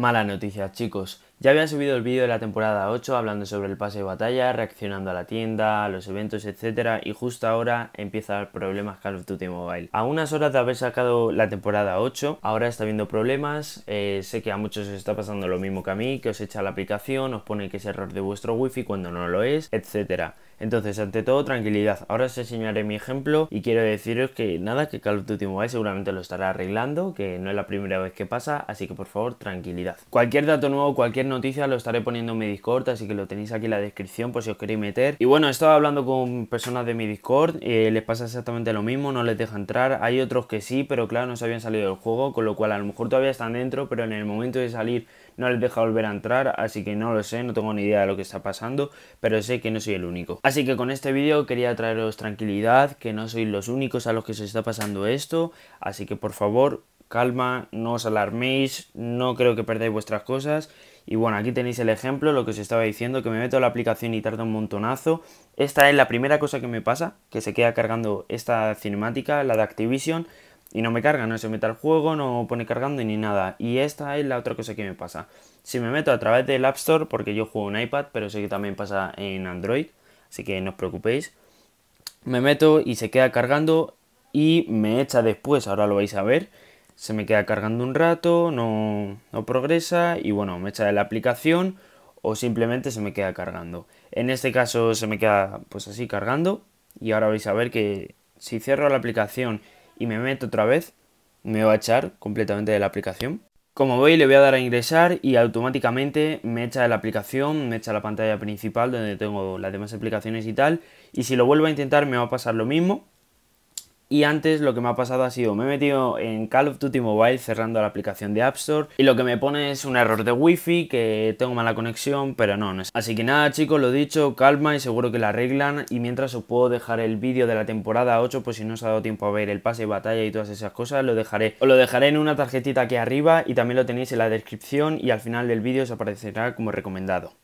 Mala noticia, chicos. Ya había subido el vídeo de la temporada 8 hablando sobre el pase de batalla, reaccionando a la tienda, a los eventos, etc. Y justo ahora empieza a problemas Call of Duty Mobile. A unas horas de haber sacado la temporada 8, ahora está habiendo problemas. Eh, sé que a muchos os está pasando lo mismo que a mí, que os echa la aplicación, os pone que es error de vuestro wifi cuando no lo es, etc. Entonces, ante todo, tranquilidad. Ahora os enseñaré mi ejemplo y quiero deciros que nada, que Call of Duty Mobile seguramente lo estará arreglando, que no es la primera vez que pasa, así que por favor, tranquilidad. Cualquier dato nuevo, cualquier noticias lo estaré poniendo en mi Discord, así que lo tenéis aquí en la descripción por si os queréis meter. Y bueno, estaba hablando con personas de mi Discord, eh, les pasa exactamente lo mismo, no les deja entrar. Hay otros que sí, pero claro, no se habían salido del juego, con lo cual a lo mejor todavía están dentro, pero en el momento de salir no les deja volver a entrar, así que no lo sé, no tengo ni idea de lo que está pasando, pero sé que no soy el único. Así que con este vídeo quería traeros tranquilidad, que no sois los únicos a los que se está pasando esto, así que por favor, calma, no os alarméis, no creo que perdáis vuestras cosas. Y bueno, aquí tenéis el ejemplo, lo que os estaba diciendo, que me meto a la aplicación y tarda un montonazo. Esta es la primera cosa que me pasa, que se queda cargando esta cinemática, la de Activision, y no me carga, no se mete al juego, no pone cargando ni nada. Y esta es la otra cosa que me pasa. Si me meto a través del App Store, porque yo juego en iPad, pero sé que también pasa en Android, así que no os preocupéis. Me meto y se queda cargando y me echa después, ahora lo vais a ver se me queda cargando un rato, no, progresa y bueno, me echa de la aplicación o simplemente se me queda cargando. En este caso se me queda pues así cargando y ahora vais a ver que si cierro la aplicación y me meto otra vez, me va a echar completamente de la aplicación. Como veis le voy a dar a ingresar y automáticamente me echa de la aplicación, me echa la pantalla principal donde tengo las demás aplicaciones y tal. Y si lo vuelvo a intentar me va a pasar lo mismo. Y antes lo que me ha pasado ha sido, me he metido en Call of Duty Mobile cerrando la aplicación de App Store y lo que me pone es un error de wifi, que tengo mala conexión, pero no, no es. Así que nada chicos, lo dicho, calma y seguro que la arreglan y mientras os puedo dejar el vídeo de la temporada 8, pues si no os ha dado tiempo a ver el pase de batalla y todas esas cosas, lo dejaré. Os lo dejaré en una tarjetita aquí arriba y también lo tenéis en la descripción y al final del vídeo os aparecerá como recomendado.